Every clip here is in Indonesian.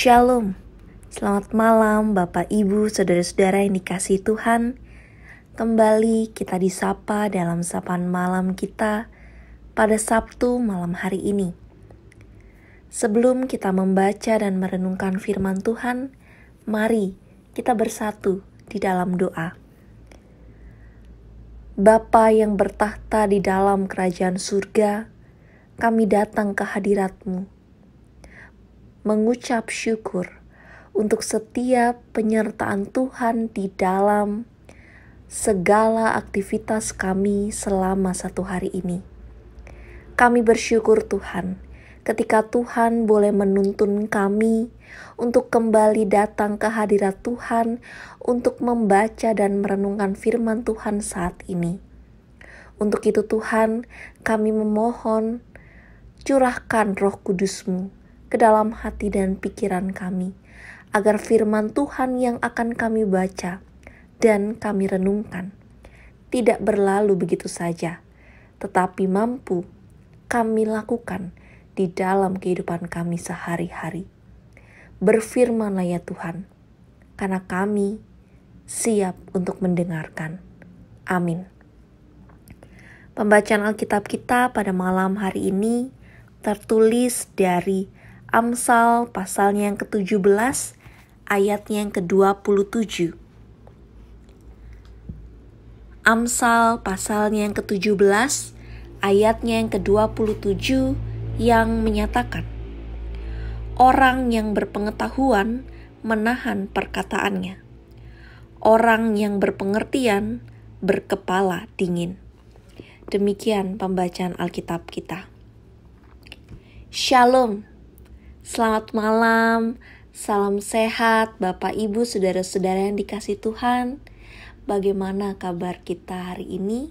Shalom, selamat malam Bapak Ibu, Saudara-saudara yang dikasih Tuhan. Kembali kita disapa dalam sapaan malam kita pada Sabtu malam hari ini. Sebelum kita membaca dan merenungkan firman Tuhan, mari kita bersatu di dalam doa. Bapa yang bertahta di dalam kerajaan surga, kami datang ke hadiratmu mengucap syukur untuk setiap penyertaan Tuhan di dalam segala aktivitas kami selama satu hari ini. Kami bersyukur Tuhan ketika Tuhan boleh menuntun kami untuk kembali datang ke hadirat Tuhan untuk membaca dan merenungkan firman Tuhan saat ini. Untuk itu Tuhan, kami memohon, curahkan roh kudusmu ke dalam hati dan pikiran kami, agar firman Tuhan yang akan kami baca dan kami renungkan tidak berlalu begitu saja, tetapi mampu kami lakukan di dalam kehidupan kami sehari-hari. Berfirmanlah ya Tuhan, karena kami siap untuk mendengarkan. Amin. Pembacaan Alkitab kita pada malam hari ini tertulis dari Amsal pasalnya yang ke-17 ayatnya yang ke-27. Amsal pasalnya yang ke-17 ayatnya yang ke-27 yang menyatakan Orang yang berpengetahuan menahan perkataannya. Orang yang berpengertian berkepala dingin. Demikian pembacaan Alkitab kita. Shalom. Selamat malam, salam sehat, Bapak, Ibu, saudara-saudara yang dikasih Tuhan. Bagaimana kabar kita hari ini?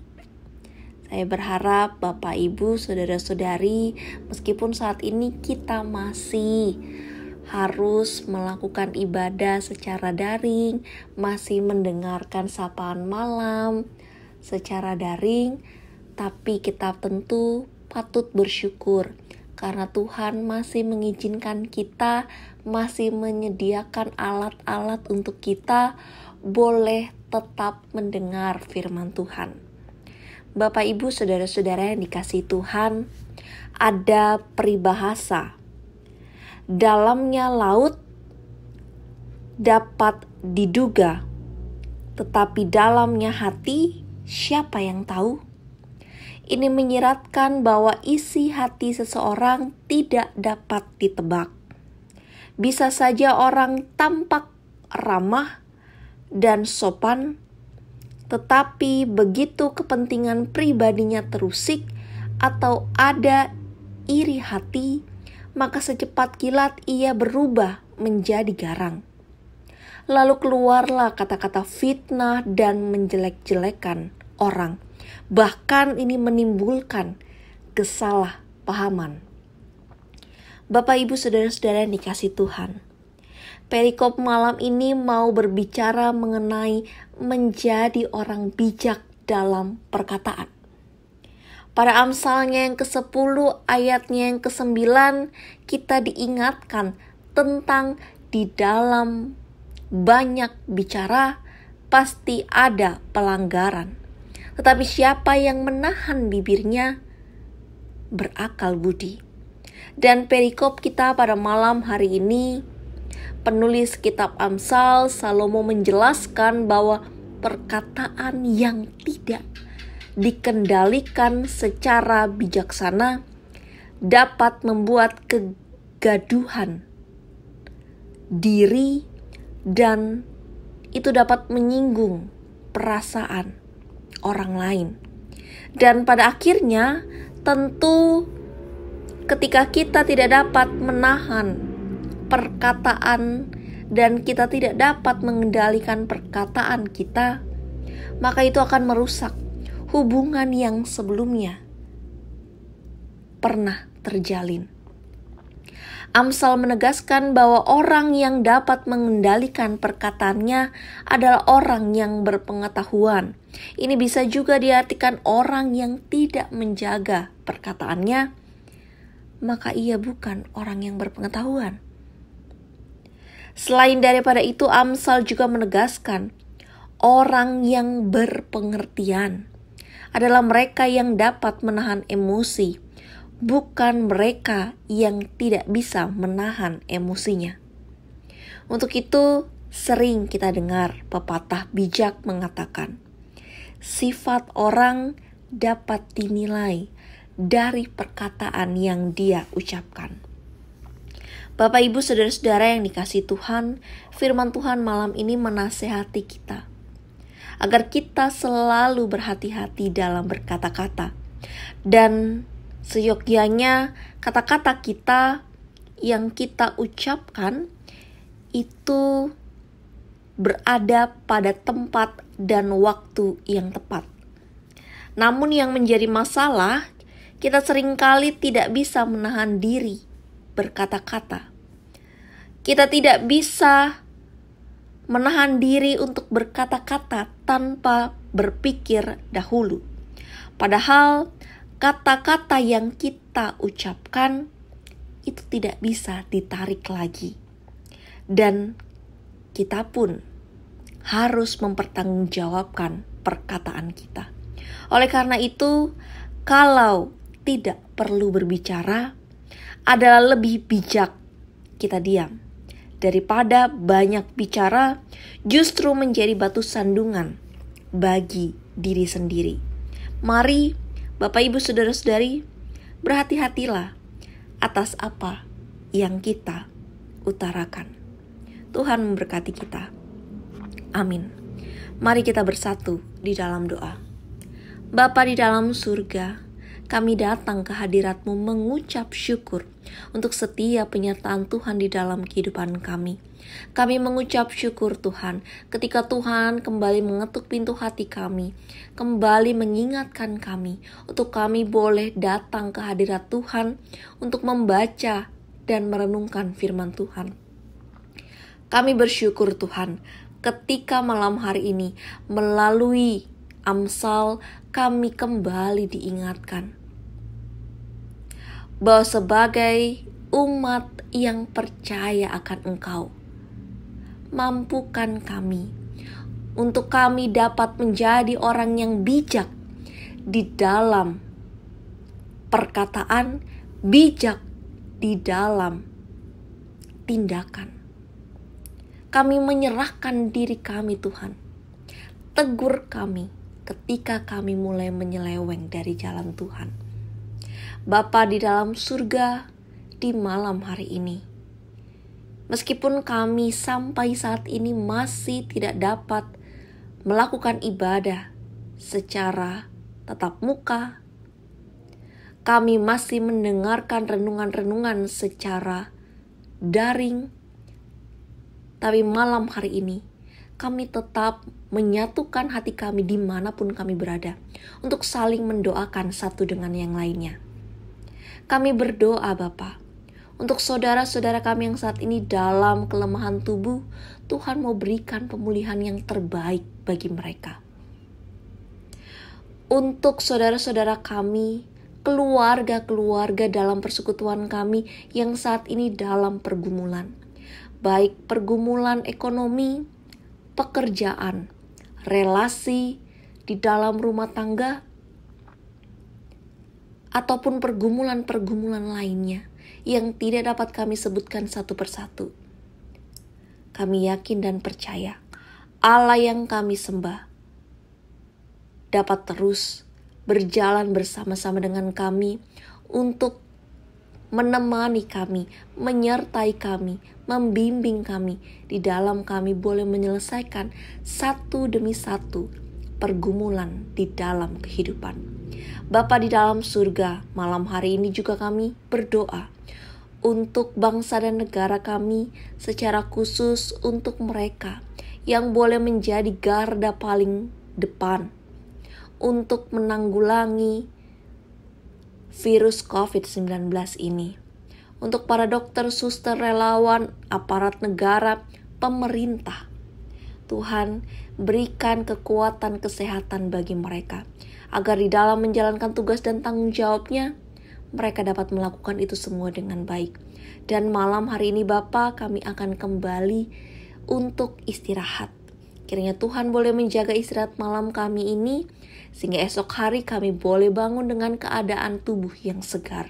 Saya berharap Bapak, Ibu, saudara-saudari, meskipun saat ini kita masih harus melakukan ibadah secara daring, masih mendengarkan sapaan malam secara daring, tapi kita tentu patut bersyukur karena Tuhan masih mengizinkan kita, masih menyediakan alat-alat untuk kita boleh tetap mendengar firman Tuhan. Bapak, Ibu, saudara-saudara yang dikasih Tuhan, ada peribahasa. Dalamnya laut dapat diduga, tetapi dalamnya hati siapa yang tahu? Ini menyiratkan bahwa isi hati seseorang tidak dapat ditebak. Bisa saja orang tampak ramah dan sopan, tetapi begitu kepentingan pribadinya terusik atau ada iri hati, maka secepat kilat ia berubah menjadi garang. Lalu keluarlah kata-kata fitnah dan menjelek-jelekan orang Bahkan ini menimbulkan kesalahpahaman. Bapak Ibu saudara-saudara yang dikasih Tuhan. Perikop malam ini mau berbicara mengenai menjadi orang bijak dalam perkataan. Pada Amsalnya yang ke-10 ayatnya yang ke-9 kita diingatkan tentang di dalam banyak bicara pasti ada pelanggaran tetapi siapa yang menahan bibirnya berakal budi. Dan perikop kita pada malam hari ini, penulis kitab Amsal Salomo menjelaskan bahwa perkataan yang tidak dikendalikan secara bijaksana dapat membuat kegaduhan diri dan itu dapat menyinggung perasaan orang lain. Dan pada akhirnya, tentu ketika kita tidak dapat menahan perkataan dan kita tidak dapat mengendalikan perkataan kita, maka itu akan merusak hubungan yang sebelumnya pernah terjalin. Amsal menegaskan bahwa orang yang dapat mengendalikan perkataannya adalah orang yang berpengetahuan. Ini bisa juga diartikan orang yang tidak menjaga perkataannya, maka ia bukan orang yang berpengetahuan. Selain daripada itu, Amsal juga menegaskan orang yang berpengertian adalah mereka yang dapat menahan emosi bukan mereka yang tidak bisa menahan emosinya. Untuk itu, sering kita dengar pepatah bijak mengatakan, "Sifat orang dapat dinilai dari perkataan yang dia ucapkan." Bapak, ibu, saudara-saudara yang dikasih Tuhan, Firman Tuhan malam ini menasehati kita agar kita selalu berhati-hati dalam berkata-kata dan seyogyanya kata-kata kita yang kita ucapkan itu berada pada tempat dan waktu yang tepat. Namun yang menjadi masalah, kita seringkali tidak bisa menahan diri berkata-kata. Kita tidak bisa menahan diri untuk berkata-kata tanpa berpikir dahulu. Padahal kata-kata yang kita ucapkan itu tidak bisa ditarik lagi. Dan kita pun harus mempertanggungjawabkan perkataan kita. Oleh karena itu, kalau tidak perlu berbicara, adalah lebih bijak kita diam daripada banyak bicara, justru menjadi batu sandungan bagi diri sendiri. Mari Bapak, Ibu, Saudara-saudari, berhati-hatilah atas apa yang kita utarakan. Tuhan memberkati kita. Amin. Mari kita bersatu di dalam doa. Bapa di dalam surga, kami datang ke hadiratmu mengucap syukur untuk setiap penyertaan Tuhan di dalam kehidupan kami. Kami mengucap syukur Tuhan ketika Tuhan kembali mengetuk pintu hati kami, kembali mengingatkan kami untuk kami boleh datang ke hadirat Tuhan untuk membaca dan merenungkan firman Tuhan. Kami bersyukur Tuhan ketika malam hari ini melalui Amsal kami kembali diingatkan bahwa sebagai umat yang percaya akan Engkau, mampukan kami untuk kami dapat menjadi orang yang bijak di dalam perkataan, bijak di dalam tindakan. Kami menyerahkan diri kami, Tuhan. Tegur kami ketika kami mulai menyeleweng dari jalan Tuhan Bapa di dalam surga di malam hari ini. Meskipun kami sampai saat ini masih tidak dapat melakukan ibadah secara tatap muka, kami masih mendengarkan renungan-renungan secara daring. Tapi malam hari ini, kami tetap menyatukan hati kami dimanapun kami berada untuk saling mendoakan satu dengan yang lainnya. Kami berdoa Bapa untuk saudara-saudara kami yang saat ini dalam kelemahan tubuh, Tuhan mau berikan pemulihan yang terbaik bagi mereka. Untuk saudara-saudara kami, keluarga-keluarga dalam persekutuan kami yang saat ini dalam pergumulan, baik pergumulan ekonomi, pekerjaan, relasi, di dalam rumah tangga, ataupun pergumulan-pergumulan lainnya yang tidak dapat kami sebutkan satu persatu. Kami yakin dan percaya Allah yang kami sembah dapat terus berjalan bersama-sama dengan kami untuk menemani kami, menyertai kami, membimbing kami. Di dalam kami boleh menyelesaikan satu demi satu pergumulan di dalam kehidupan. Bapa di dalam surga, malam hari ini juga kami berdoa untuk bangsa dan negara kami secara khusus untuk mereka yang boleh menjadi garda paling depan untuk menanggulangi virus COVID-19 ini. Untuk para dokter, suster, relawan, aparat negara, pemerintah. Tuhan, berikan kekuatan kesehatan bagi mereka agar di dalam menjalankan tugas dan tanggung jawabnya, mereka dapat melakukan itu semua dengan baik. Dan malam hari ini Bapak kami akan kembali untuk istirahat. Kiranya Tuhan boleh menjaga istirahat malam kami ini, sehingga esok hari kami boleh bangun dengan keadaan tubuh yang segar.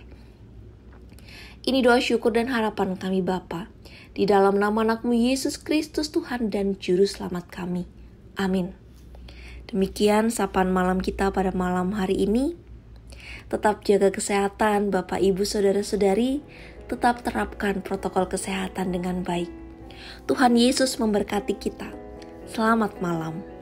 Ini doa syukur dan harapan kami Bapa. Di dalam nama anakmu Yesus Kristus Tuhan dan Juru Selamat kami. Amin. Demikian sapaan malam kita pada malam hari ini. Tetap jaga kesehatan, Bapak, Ibu, saudara-saudari. Tetap terapkan protokol kesehatan dengan baik. Tuhan Yesus memberkati kita. Selamat malam.